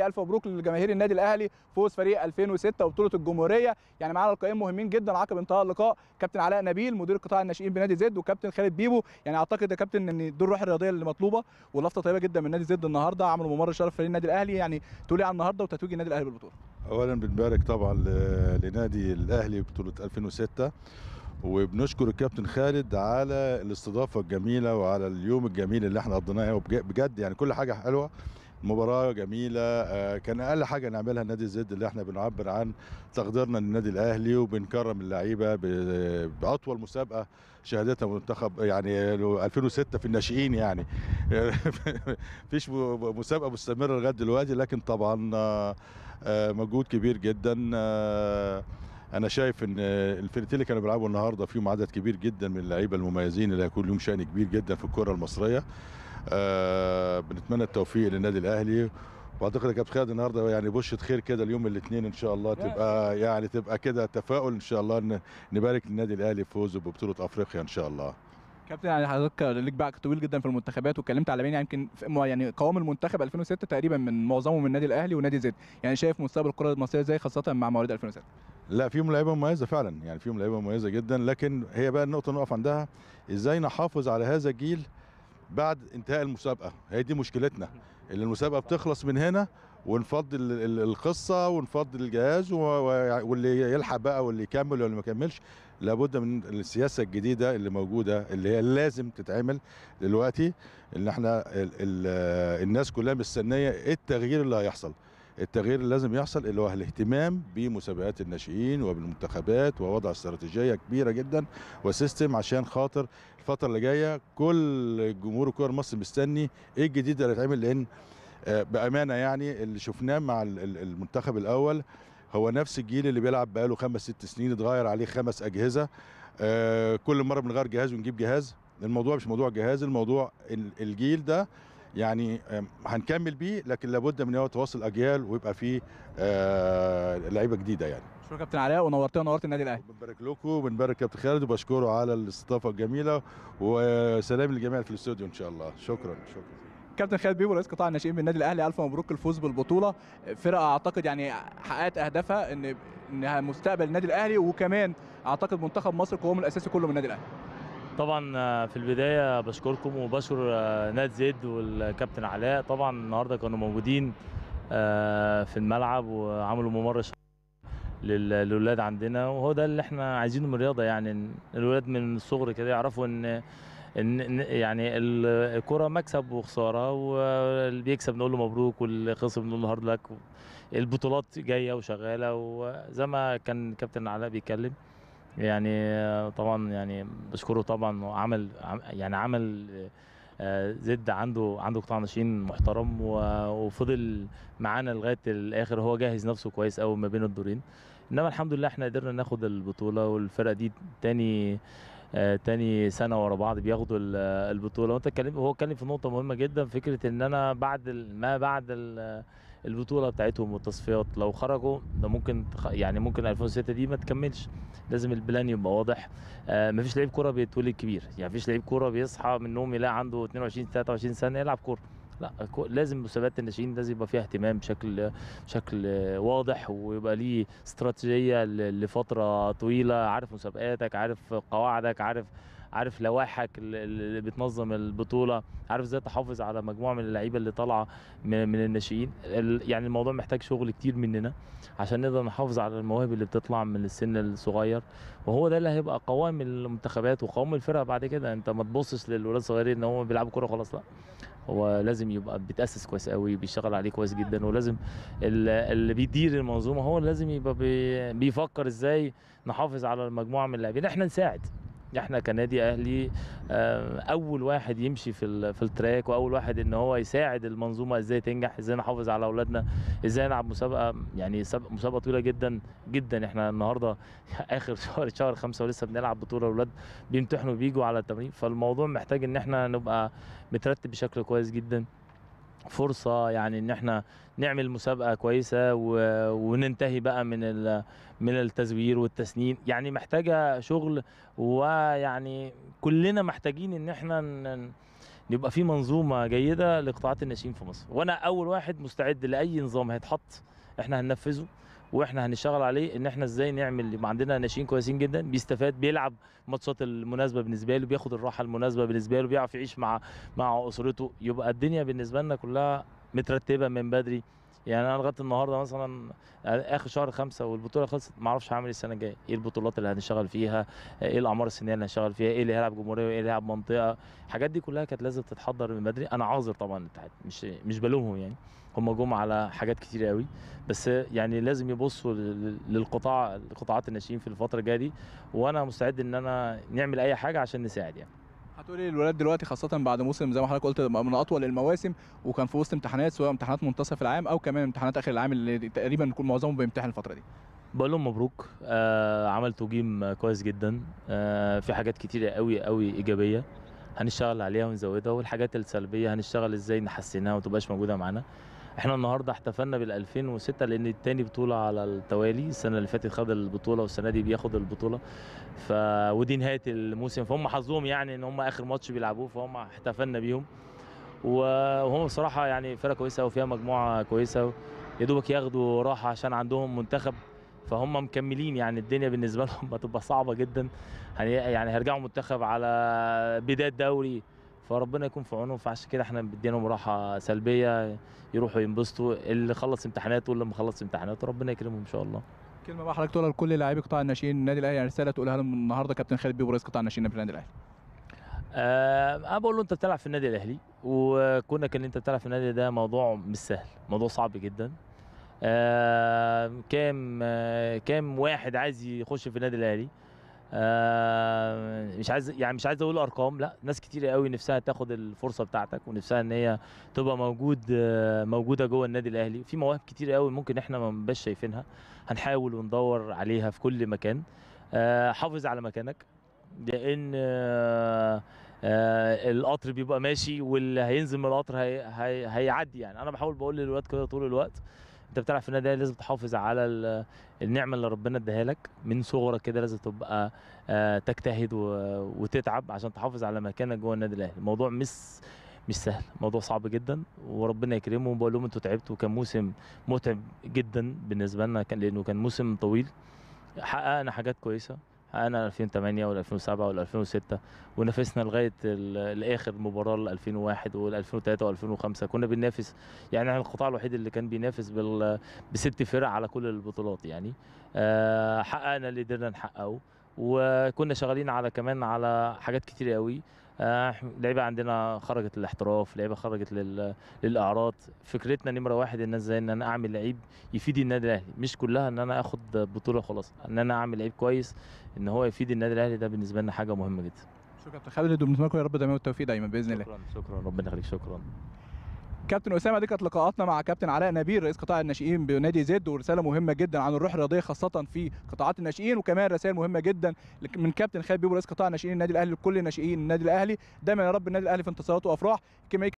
الف مبروك لجماهير النادي الاهلي فوز فريق 2006 وبطوله الجمهوريه يعني معانا القائمين مهمين جدا عقب انتهاء اللقاء كابتن علاء نبيل مدير قطاع الناشئين بنادي زد وكابتن خالد بيبو يعني اعتقد يا كابتن ان دور الروح الرياضيه اللي مطلوبه ولفته طيبه جدا من نادي زد النهارده عملوا ممر شرف فريق النادي الاهلي يعني تقول على النهارده وتتويج النادي الاهلي بالبطوله اولا بنبارك طبعا لنادي الاهلي بطوله 2006 وبنشكر الكابتن خالد على الاستضافه الجميله وعلى اليوم الجميل اللي احنا قضيناه بجد يعني كل حاجه حلوه مباراه جميله آه، كان اقل حاجه نعملها النادي الزد اللي احنا بنعبر عن تقديرنا للنادي الاهلي وبنكرم اللعيبه باطول مسابقه شهادتها منتخب يعني 2006 في الناشئين يعني فيش مسابقه مستمره لغايه دلوقتي لكن طبعا آه، مجهود كبير جدا آه، انا شايف ان الفرقتين اللي كانوا بيلعبوا النهارده فيهم عدد كبير جدا من اللعيبه المميزين اللي هيكون لهم شان كبير جدا في الكره المصريه آه، بنتمنى التوفيق للنادي الاهلي واعتقد يا كابتن خالد النهارده يعني بشره خير كده اليوم الاثنين ان شاء الله تبقى يعني تبقى كده تفاؤل ان شاء الله نبارك للنادي الاهلي فوزه ببطوله افريقيا ان شاء الله كابتن يعني حضرتك ليك باك طويل جدا في المنتخبات واتكلمت على مين يعني يمكن يعني قوام المنتخب 2006 تقريبا من معظمه من النادي الاهلي ونادي زد يعني شايف مستقبل الكره المصريه ازاي خاصه مع مواليد 2006 لا فيهم لعيبه مميزه فعلا يعني فيهم لعيبه مميزه جدا لكن هي بقى النقطه نقف عندها ازاي نحافظ على هذا الجيل بعد انتهاء المسابقه هي دي مشكلتنا اللي المسابقه بتخلص من هنا ونفضي القصه ونفضي الجهاز واللي يلحق بقى واللي يكمل واللي ما يكملش لابد من السياسه الجديده اللي موجوده اللي هي لازم تتعمل دلوقتي ان احنا الناس كلها مستنيه ايه التغيير اللي هيحصل التغيير اللي لازم يحصل اللي هو الاهتمام بمسابقات الناشئين وبالمنتخبات ووضع استراتيجيه كبيره جدا وسيستم عشان خاطر الفتره اللي جايه كل جمهور الكره المصري مستني ايه الجديد اللي هيتعمل لان آه، بامانه يعني اللي شفناه مع المنتخب الاول هو نفس الجيل اللي بيلعب بقاله خمس ست سنين اتغير عليه خمس اجهزه آه، كل مره بنغير جهاز ونجيب جهاز الموضوع مش موضوع جهاز الموضوع الجيل ده يعني هنكمل بيه لكن لابد من هو تواصل اجيال ويبقى فيه آه، لعيبه جديده يعني شكرا كابتن علاء ونورتنا ونورت النادي الاهلي بنبارك لكم وبنبارك كابتن خالد وبشكره على الاستضافه الجميله وسلام للجميع في الاستوديو ان شاء الله شكرا شكرا كابتن خالد بيبو رئيس قطاع الناشئين بالنادي الاهلي الف مبروك الفوز بالبطوله فرقه اعتقد يعني حققت اهدافها ان انها مستقبل النادي الاهلي وكمان اعتقد منتخب مصر قوام الاساسي كله من النادي الاهلي طبعا آه، في البدايه بشكركم وبشكر آه، ناد زيد والكابتن علاء طبعا النهارده كانوا موجودين آه، في الملعب وعملوا ممر للولاد عندنا وهو ده اللي احنا عايزينه من الرياضه يعني الولاد من الصغر كده يعرفوا ان ان يعني الكره مكسب وخساره واللي بيكسب نقول له مبروك واللي خسر بنقول له هارد لك البطولات جايه وشغاله وزي ما كان كابتن علاء بيتكلم يعني طبعا يعني بشكره طبعا عمل يعني عمل آه، زد عنده عنده قطاع ناشئين محترم وفضل معانا لغايه الاخر هو جاهز نفسه كويس قوي ما بين الدورين انما الحمد لله احنا قدرنا ناخد البطوله والفرقه دي تاني آه، تاني سنه ورا بعض بياخدوا البطوله وانت اتكلم هو اتكلم في نقطه مهمه جدا فكره ان انا بعد ما بعد البطوله بتاعتهم والتصفيات لو خرجوا ده ممكن يعني ممكن 2006 دي ما تكملش لازم البلان يبقى واضح آه، ما مفيش لعيب كوره بيتولد كبير يعني مفيش لعيب كوره بيصحى من النوم يلاقي عنده 22 23 سنه يلعب كوره لا لازم مسابقات الناشئين لازم يبقى فيها اهتمام بشكل بشكل واضح ويبقى ليه استراتيجيه لفتره طويله عارف مسابقاتك عارف قواعدك عارف عارف لوائحك اللي بتنظم البطوله عارف ازاي تحافظ على مجموعه من اللعيبه اللي طالعه من, من الناشئين يعني الموضوع محتاج شغل كتير مننا عشان نقدر نحافظ على المواهب اللي بتطلع من السن الصغير وهو ده اللي هيبقى قوام المنتخبات وقوام الفرقه بعد كده انت ما تبصش للولاد الصغيرين ان هم بيلعبوا كوره خلاص لا هو لازم يبقى بيتاسس كويس قوي بيشتغل عليه كويس جدا ولازم اللي بيدير المنظومه هو لازم يبقى بيفكر ازاي نحافظ على المجموعه من اللاعبين احنا نساعد احنا كنادي اهلي آه، اول واحد يمشي في في التراك واول واحد ان هو يساعد المنظومه ازاي تنجح ازاي نحافظ على اولادنا ازاي نلعب مسابقه يعني مسابقه طويله جدا جدا احنا النهارده اخر شهر شهر خمسة ولسه بنلعب بطوله الاولاد بيمتحنوا بيجوا على التمرين فالموضوع محتاج ان احنا نبقى مترتب بشكل كويس جدا فرصه يعني ان احنا نعمل مسابقه كويسه وننتهي بقى من من التزوير والتسنين يعني محتاجه شغل ويعني كلنا محتاجين ان احنا يبقى في منظومه جيده لقطاعات الناشئين في مصر وانا اول واحد مستعد لاي نظام هيتحط احنا هننفذه واحنا هنشتغل عليه ان احنا ازاي نعمل عندنا ناشئين كويسين جدا بيستفاد بيلعب ماتشات المناسبه بالنسبه له بياخد الراحه المناسبه بالنسبه له بيعرف يعيش مع مع اسرته يبقى الدنيا بالنسبه لنا كلها مترتبه من بدري يعني انا لغايه النهارده مثلا اخر شهر خمسة والبطوله خلصت ما اعرفش هعمل إيه السنه الجايه ايه البطولات اللي هنشتغل فيها ايه الاعمار السنيه اللي هنشتغل فيها ايه اللي هيلعب جمهوريه وايه اللي هيلعب منطقه الحاجات دي كلها كانت لازم تتحضر من بدري انا عاذر طبعا الاتحاد مش مش بلومهم يعني هم جم على حاجات كتير قوي بس يعني لازم يبصوا للقطاع قطاعات الناشئين في الفتره الجايه دي وانا مستعد ان انا نعمل اي حاجه عشان نساعد يعني هتقولي للولاد دلوقتي خاصه بعد موسم زي ما حضرتك قلت من اطول المواسم وكان في وسط امتحانات سواء امتحانات منتصف العام او كمان امتحانات اخر العام اللي تقريبا بيكون معظمهم بيمتحن الفتره دي بقول لهم مبروك آه عملتوا جيم كويس جدا آه في حاجات كتيره قوي قوي ايجابيه هنشتغل عليها ونزودها والحاجات السلبيه هنشتغل ازاي نحسنها وما تبقاش موجوده معانا احنا النهارده احتفلنا بال 2006 لان الثاني بطوله على التوالي السنه اللي فاتت خد البطوله والسنه دي بياخد البطوله ف ودي نهايه الموسم فهم حظهم يعني ان هم اخر ماتش بيلعبوه فهم احتفلنا بيهم وهم بصراحه يعني فرقه كويسه وفيها مجموعه كويسه يا دوبك ياخدوا راحه عشان عندهم منتخب فهم مكملين يعني الدنيا بالنسبه لهم هتبقى صعبه جدا يعني هيرجعوا منتخب على بدايه دوري فربنا يكون في عونهم فعشان كده احنا بديناهم راحه سلبيه يروحوا ينبسطوا اللي خلص امتحاناته واللي ما خلص امتحاناته ربنا يكرمهم ان شاء الله كلمه بقى حضرتك تقولها لكل لاعبي قطاع الناشئين النادي الاهلي يعني رساله تقولها لهم النهارده كابتن خالد بيبو رئيس قطاع الناشئين في النادي الاهلي أه بقول له انت بتلعب في النادي الاهلي وكونك ان انت بتلعب في النادي ده موضوع مش سهل موضوع صعب جدا آه كام آه كام واحد عايز يخش في النادي الاهلي آه مش عايز يعني مش عايز اقول ارقام لا ناس كتير قوي نفسها تاخد الفرصه بتاعتك ونفسها ان هي تبقى موجود موجوده جوه النادي الاهلي في مواهب كتير قوي ممكن احنا ما بنبقاش شايفينها هنحاول وندور عليها في كل مكان آه، حافظ على مكانك لان آه، آه، القطر بيبقى ماشي واللي هينزل من القطر هي هيعدي يعني انا بحاول بقول للواد كده طول الوقت انت بتلعب في النادي لازم تحافظ على النعمه اللي ربنا اداها لك من صغرك كده لازم تبقى آه، تجتهد وتتعب عشان تحافظ على مكانك جوه النادي الاهلي الموضوع مش مش سهل موضوع صعب جدا وربنا يكرمه وبقول لهم انتوا تعبتوا كان موسم متعب جدا بالنسبه لنا كان لانه كان موسم طويل حققنا حاجات كويسه حققنا 2008 ولا 2007 ولا 2006 ونافسنا لغايه الاخر مباراه ل 2001 وال 2003 و 2005 كنا بننافس يعني احنا القطاع الوحيد اللي كان بينافس بال بست فرق على كل البطولات يعني آه، حققنا اللي قدرنا نحققه وكنا شغالين على كمان على حاجات كتير قوي آه، لعيبه عندنا خرجت للاحتراف لعيبه خرجت لل... للاعراض فكرتنا نمره واحد ان ازاي ان انا اعمل لعيب يفيد النادي الاهلي مش كلها ان انا اخد بطوله خلاص ان انا اعمل لعيب كويس ان هو يفيد النادي الاهلي ده بالنسبه لنا حاجه مهمه جدا شكرا كابتن خالد يا رب دايما والتوفيق دايما باذن الله شكرا شكرا ربنا يخليك شكرا كابتن اسامه دي كانت لقاءاتنا مع كابتن علاء نبيل رئيس قطاع الناشئين بنادي زد ورساله مهمه جدا عن الروح الرياضيه خاصه في قطاعات الناشئين وكمان رسائل مهمه جدا من كابتن خالد بيبو رئيس قطاع الناشئين النادي الاهلي لكل ناشئين النادي الاهلي دايما يا رب النادي الاهلي في انتصارات وافراح كما